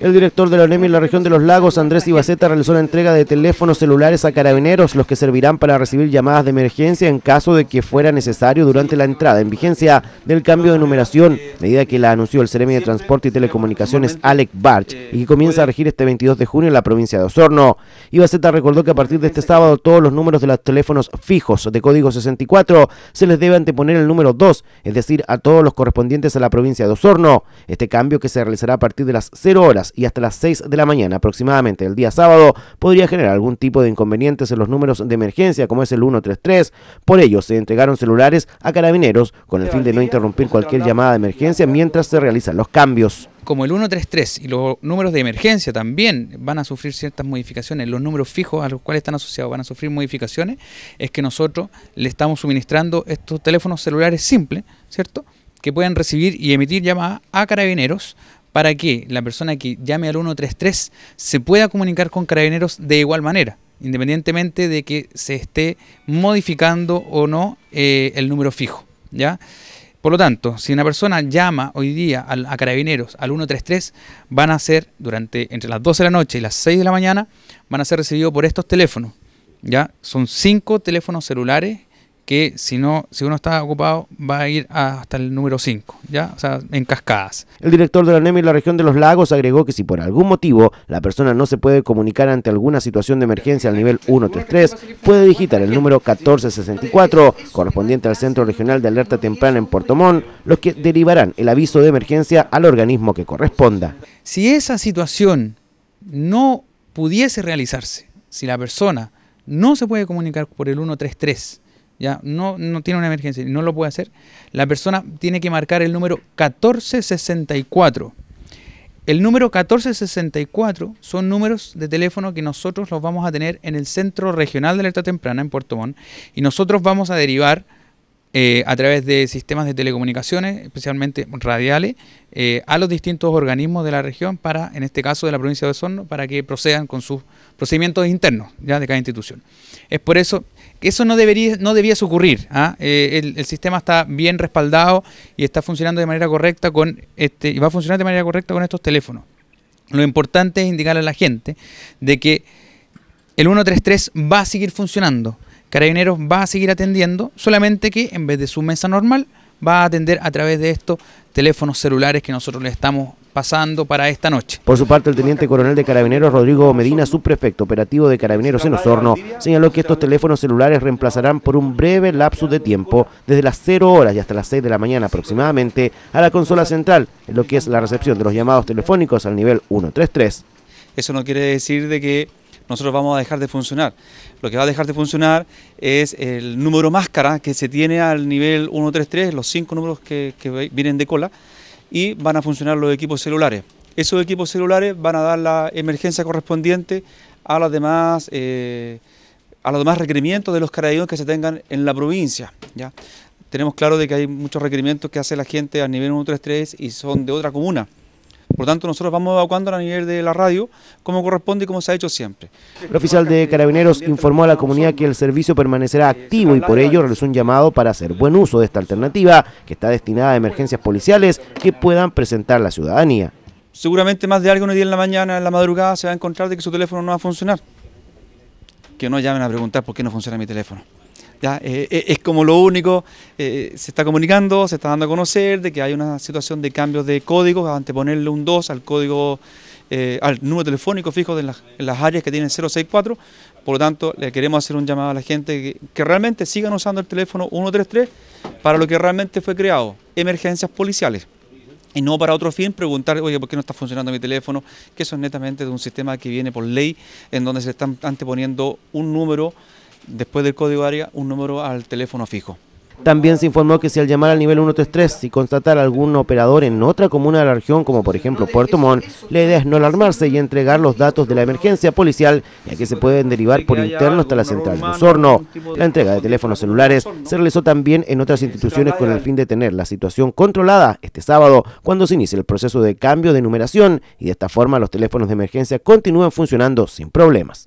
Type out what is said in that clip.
El director de la ONEMI en la región de los lagos, Andrés Ibaceta, realizó la entrega de teléfonos celulares a carabineros, los que servirán para recibir llamadas de emergencia en caso de que fuera necesario durante la entrada en vigencia del cambio de numeración, medida que la anunció el Ceremi de Transporte y Telecomunicaciones Alec Barch y que comienza a regir este 22 de junio en la provincia de Osorno. Ibaceta recordó que a partir de este sábado todos los números de los teléfonos fijos de código 64 se les debe anteponer el número 2, es decir, a todos los correspondientes a la provincia de Osorno. Este cambio que se realizará a partir de las 0 horas y hasta las 6 de la mañana aproximadamente el día sábado podría generar algún tipo de inconvenientes en los números de emergencia como es el 133. Por ello se entregaron celulares a carabineros con el fin de no interrumpir cualquier llamada de emergencia mientras se realizan los cambios como el 133 y los números de emergencia también van a sufrir ciertas modificaciones, los números fijos a los cuales están asociados van a sufrir modificaciones, es que nosotros le estamos suministrando estos teléfonos celulares simples, ¿cierto? Que pueden recibir y emitir llamadas a carabineros para que la persona que llame al 133 se pueda comunicar con carabineros de igual manera, independientemente de que se esté modificando o no eh, el número fijo. ¿ya? Por lo tanto, si una persona llama hoy día a, carabineros al 133, van a ser durante entre las 12 de la noche y las 6 de la mañana, van a ser recibidos por estos teléfonos. ¿ya? Son cinco teléfonos celulares que si no, si uno está ocupado, va a ir hasta el número 5, ¿ya? O sea, en cascadas. El director de la NEMI y la región de los lagos agregó que si por algún motivo la persona no se puede comunicar ante alguna situación de emergencia al nivel 133, puede digitar el número 1464, correspondiente al Centro Regional de Alerta Temprana en Puerto Montt, los que derivarán el aviso de emergencia al organismo que corresponda. Si esa situación no pudiese realizarse, si la persona no se puede comunicar por el 133, ya no, tiene una emergencia y no lo puede hacer, la persona tiene que marcar el número 1464. El número 1464 son números de teléfono que nosotros los vamos a tener en el Centro Regional de Alerta Temprana en Puerto Montt y nosotros vamos a derivar eh, a través de sistemas de telecomunicaciones, especialmente radiales, eh, a los distintos organismos de la región para, en este caso de la provincia de Osorno, para que procedan con sus procedimientos internos ya de cada institución. Es por eso eso no, debería, no ocurrir. ¿ah? Eh, el, sistema está bien respaldado y está funcionando de manera correcta con este, y va a funcionar de manera correcta con estos teléfonos. Lo importante es indicarle a la gente de que el 133 va a seguir funcionando. Carabineros va a seguir atendiendo, solamente que en vez de su mesa normal, va a atender a través de estos teléfonos celulares que nosotros le estamos pasando para esta noche. Por su parte, el teniente coronel de Carabineros Rodrigo Medina, subprefecto operativo de Carabineros en Osorno, señaló que estos teléfonos celulares reemplazarán por un breve lapso de tiempo, desde las 0 horas y hasta las 6 de la mañana aproximadamente, a la consola central, en lo que es la recepción de los llamados telefónicos al nivel 133. Eso no quiere decir de que nosotros vamos a dejar de funcionar. Lo que va a dejar de funcionar es el número máscara que se tiene al nivel 133, los cinco números que vienen de cola, y van a funcionar los equipos celulares. Esos equipos celulares van a dar la emergencia correspondiente a las demás... Eh, a los demás requerimientos de los carabineros que se tengan en la provincia. ¿ya? Tenemos claro de que hay muchos requerimientos que hace la gente a nivel 133 y son de otra comuna. Por lo tanto, nosotros vamos evacuando a nivel de la radio como corresponde y como se ha hecho siempre. El oficial de Carabineros informó a la comunidad que el servicio permanecerá activo y por ello realizó un llamado para hacer buen uso de esta alternativa que está destinada a emergencias policiales que puedan presentar la ciudadanía. Seguramente más de alguien una día en la mañana, en la madrugada, se va a encontrar de que su teléfono no va a funcionar. Que no llamen a preguntar por qué no funciona mi teléfono. Eh, eh, es como lo único, eh, se está comunicando, se está dando a conocer de que hay una situación de cambios de códigos, anteponerle un 2 al código, al número telefónico fijo en las áreas que tienen 064, por lo tanto le queremos hacer un llamado a la gente que, realmente sigan usando el teléfono 133 para lo que realmente fue creado, emergencias policiales y no para otro fin preguntar, oye, ¿por qué no está funcionando mi teléfono? Que eso es netamente de un sistema que viene por ley, en donde se están anteponiendo un número después del código área, un número al teléfono fijo. También se informó que si al llamar al nivel 133 y constatar algún operador en otra comuna de la región, como por ejemplo Puerto Montt, la idea es no alarmarse y entregar los datos de la emergencia policial, ya que se pueden derivar por interno hasta la central de Osorno. La entrega de teléfonos celulares se realizó también en otras instituciones con el fin de tener la situación controlada este sábado, cuando se inicia el proceso de cambio de numeración, y de esta forma los teléfonos de emergencia continúan funcionando sin problemas.